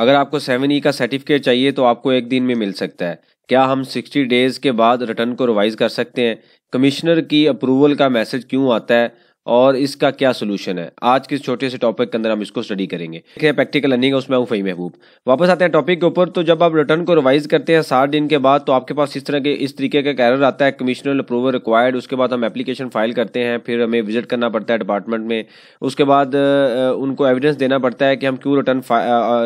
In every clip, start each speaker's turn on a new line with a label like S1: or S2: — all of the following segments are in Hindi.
S1: अगर आपको सेवन ई e का सर्टिफिकेट चाहिए तो आपको एक दिन में मिल सकता है क्या हम सिक्सटी डेज के बाद रिटर्न को रिवाइज कर सकते हैं कमिश्नर की अप्रूवल का मैसेज क्यों आता है और इसका क्या सोल्यूशन है आज के छोटे से टॉपिक के अंदर हम इसको स्टडी करेंगे प्रैक्टिकल लर्निंग है उसमें हूँ फई महबूब वापस आते हैं टॉपिक के ऊपर तो जब आप रिटर्न को रिवाइज करते हैं साठ दिन के बाद तो आपके पास इस तरह के इस तरीके का कैरर आता है कमिश्नर अप्रूवल रिक्वायर्ड उसके बाद हम एप्लीकेशन फाइल करते हैं फिर हमें विजिट करना पड़ता है डिपार्टमेंट में उसके बाद उनको एविडेंस देना पड़ता है कि हम क्यों रिटर्न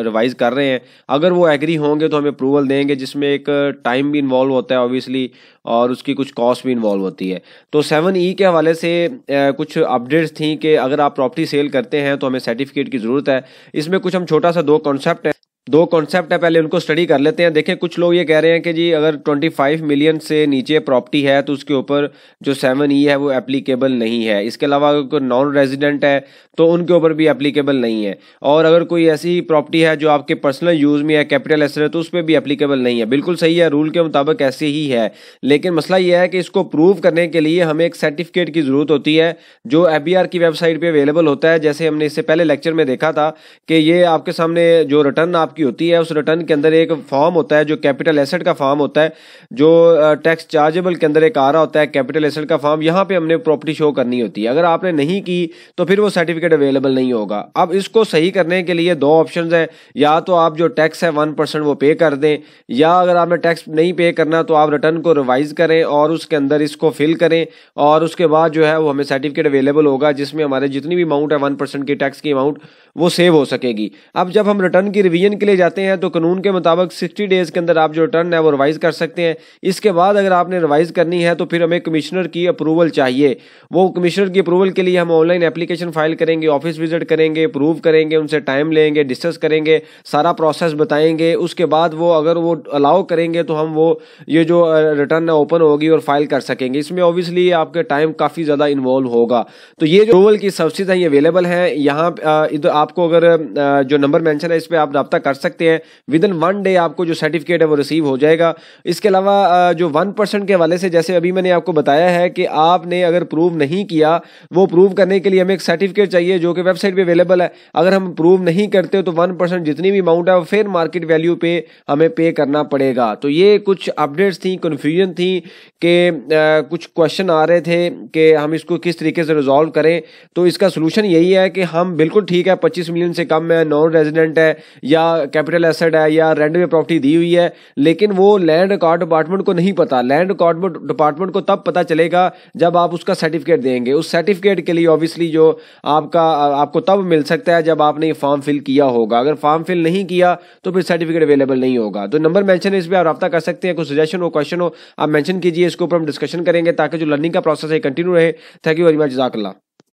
S1: रिवाइज कर रहे हैं अगर वो एग्री होंगे तो हमें अप्रूवल देंगे जिसमें एक टाइम भी इन्वॉल्व होता है ऑब्वियसली और उसकी कुछ कॉस्ट भी इन्वॉल्व होती है तो सेवन ई e के हवाले से कुछ अपडेट्स थी कि अगर आप प्रॉपर्टी सेल करते हैं तो हमें सर्टिफिकेट की ज़रूरत है इसमें कुछ हम छोटा सा दो कॉन्सेप्ट है दो कॉन्सेप्ट है पहले उनको स्टडी कर लेते हैं देखें कुछ लोग ये कह रहे हैं कि जी अगर 25 मिलियन से नीचे प्रॉपर्टी है तो उसके ऊपर जो सेवन ई e है वो एप्लीकेबल नहीं है इसके अलावा अगर कोई नॉन रेजिडेंट है तो उनके ऊपर भी एप्लीकेबल नहीं है और अगर कोई ऐसी प्रॉपर्टी है जो आपके पर्सनल यूज़ में है कैपिटल एसर है तो उस पर भी एप्लीकेबल नहीं है बिल्कुल सही है रूल के मुताबिक ऐसे ही है लेकिन मसला यह है कि इसको प्रूव करने के लिए हमें एक सर्टिफिकेट की ज़रूरत होती है जो ए की वेबसाइट पर अवेलेबल होता है जैसे हमने इससे पहले लेक्चर में देखा था कि ये आपके सामने जो रिटर्न आप आपकी होती है उस रिटर्न के अंदर एक फॉर्म होता है जो कैपिटल एसेट का फॉर्म होता है जो टैक्स चार्जेबल के अंदर एक आ रहा होता है कैपिटल एसेट का फॉर्म यहाँ पे हमने प्रॉपर्टी शो करनी होती है अगर आपने नहीं की तो फिर वो सर्टिफिकेट अवेलेबल नहीं होगा अब इसको सही करने के लिए दो ऑप्शन है या तो आप जो टैक्स है वन परसेंट वो पे कर दें या अगर आपने टैक्स नहीं पे करना तो आप रिटर्न को रिवाइज करें और उसके अंदर इसको फिल करें और उसके बाद जो है वो हमें सर्टिफिकेट अवेलेबल होगा जिसमें हमारे जितनी भी अमाउंट है वन परसेंट की टैक्स की अमाउंट वो सेव हो सकेगी अब जब हम रिटर्न की रिविजन के लिए जाते हैं तो कानून के मुताबिक सिक्सटी डेज़ के अंदर आप जो रिटर्न है वो रिवाइज़ कर सकते हैं इसके बाद अगर आपने रिवाइज़ करनी है तो फिर हमें कमिश्नर की अप्रूवल चाहिए वो कमिश्नर की अप्रूवल के लिए हम ऑनलाइन एप्लीकेशन फाइल करेंगे ऑफिस विजिट करेंगे अप्रूव करेंगे उनसे टाइम लेंगे डिस्कस करेंगे सारा प्रोसेस बताएंगे उसके बाद वो अगर वो अलाउ करेंगे तो हम वो ये जो रिटर्न है ओपन होगी और फाइल कर सकेंगे इसमें ऑब्वियसली आपके टाइम काफ़ी ज़्यादा इन्वॉल्व होगा तो ये अप्रूवल की सर्विसेज अवेलेबल है यहाँ इधर आपको अगर जो नंबर मैंशन है इस पर आप रब्ता कर कर सकते हैं विद इन वन डे आपको जो सर्टिफिकेट है वो रिसीव हो जाएगा इसके अलावा जो वन परसेंट के हवाले से जैसे अभी मैंने आपको बताया है कि आपने अगर प्रूव नहीं किया वो प्रूव करने के लिए हमें एक सर्टिफिकेट चाहिए जो कि वेबसाइट पर अवेलेबल है अगर हम प्रूव नहीं करते तो वन परसेंट जितनी भी अमाउंट है वो फिर मार्केट वैल्यू पे हमें पे करना पड़ेगा तो ये कुछ अपडेट्स थी कन्फ्यूजन थी कि कुछ क्वेश्चन आ रहे थे कि हम इसको किस तरीके से रिजॉल्व करें तो इसका सोल्यूशन यही है कि हम बिल्कुल ठीक है पच्चीस मिलियन से कम है नॉन रेजिडेंट है या कैपिटल एसेट है या रेंट में प्रॉपर्टी दी हुई है लेकिन वो लैंड रिकॉर्ड डिपार्टमेंट को नहीं पता लैंड रिकॉर्ड डिपार्टमेंट को तब पता चलेगा जब आप उसका सर्टिफिकेट देंगे उस सर्टिफिकेट के लिए ऑब्वियसली जो आपका आपको तब मिल सकता है जब आपने फॉर्म फिल किया होगा अगर फॉर्म फिल नहीं किया तो फिर सर्टिफिकेट अवेलेबल नहीं होगा तो नंबर मैंशन इस पर आप रब्ता कर सकते हैं कुछ सजेशन हो क्वेश्चन हो आप मैंशन कीजिए इसके ऊपर हम डिस्कशन करेंगे ताकि जो लर्निंग का प्रोसेस है कंटिन्यू रहे थैंक यू वेरी मच जजाकल्ला